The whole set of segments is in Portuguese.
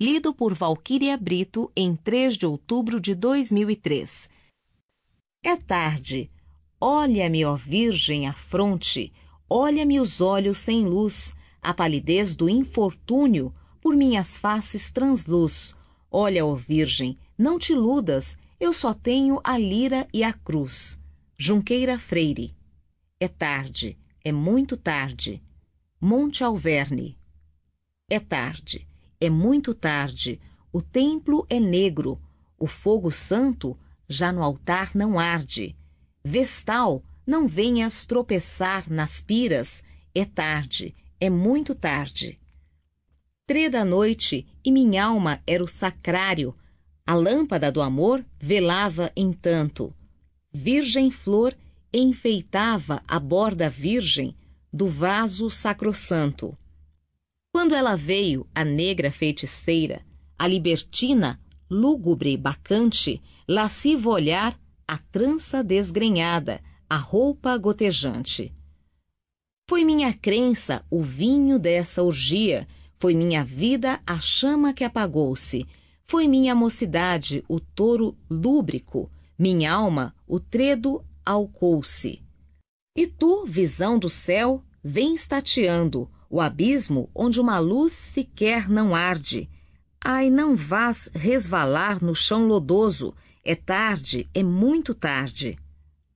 lido por Valquíria Brito em 3 de outubro de 2003. É tarde. Olha-me, ó Virgem, a fronte. Olha-me os olhos sem luz, a palidez do infortúnio, por minhas faces transluz. Olha, ó Virgem, não te iludas, eu só tenho a lira e a cruz. Junqueira Freire. É tarde, é muito tarde. Monte Alverne. É tarde. É muito tarde, o templo é negro, o fogo santo já no altar não arde. Vestal, não venhas tropeçar nas piras, é tarde, é muito tarde. Trê da noite e minha alma era o sacrário, a lâmpada do amor velava entanto. Virgem flor enfeitava a borda virgem do vaso sacrossanto. Quando ela veio, a negra feiticeira, a libertina, lúgubre e bacante, lascivo olhar, a trança desgrenhada, a roupa gotejante. Foi minha crença o vinho dessa orgia, foi minha vida a chama que apagou-se, foi minha mocidade o touro lúbrico, minha alma o tredo alcou-se. E tu, visão do céu, vens tateando, o abismo onde uma luz sequer não arde. Ai, não vás resvalar no chão lodoso, é tarde, é muito tarde.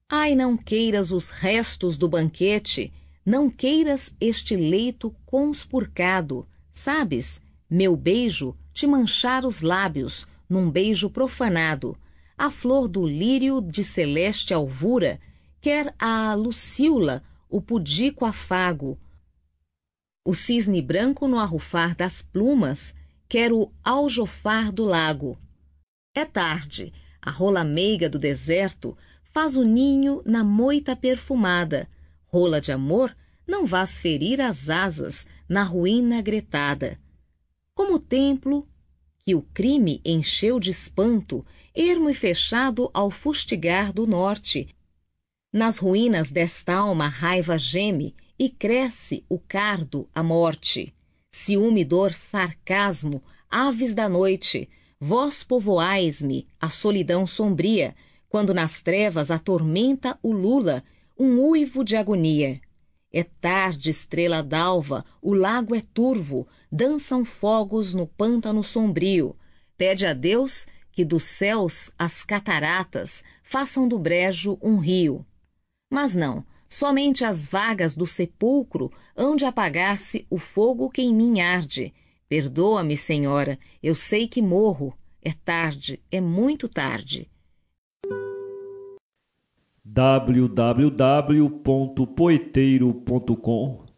Ai, não queiras os restos do banquete, não queiras este leito conspurcado, sabes, meu beijo, te manchar os lábios, num beijo profanado, a flor do lírio de celeste alvura, quer a luciola, o pudico afago, o cisne branco no arrufar das plumas, quer o aljofar do lago. É tarde, a rola meiga do deserto faz o ninho na moita perfumada. Rola de amor, não vás ferir as asas na ruína gretada. Como o templo, que o crime encheu de espanto, ermo e fechado ao fustigar do norte, nas ruínas desta alma a raiva geme e cresce o cardo, a morte. Ciúme, dor, sarcasmo, aves da noite, vós povoais-me, a solidão sombria, quando nas trevas atormenta o lula, um uivo de agonia. É tarde, estrela d'alva, o lago é turvo, dançam fogos no pântano sombrio. Pede a Deus que dos céus as cataratas façam do brejo um rio. Mas não, somente as vagas do sepulcro hão de apagar-se o fogo que em mim arde. Perdoa-me, Senhora, eu sei que morro. É tarde, é muito tarde. www.poeteiro.com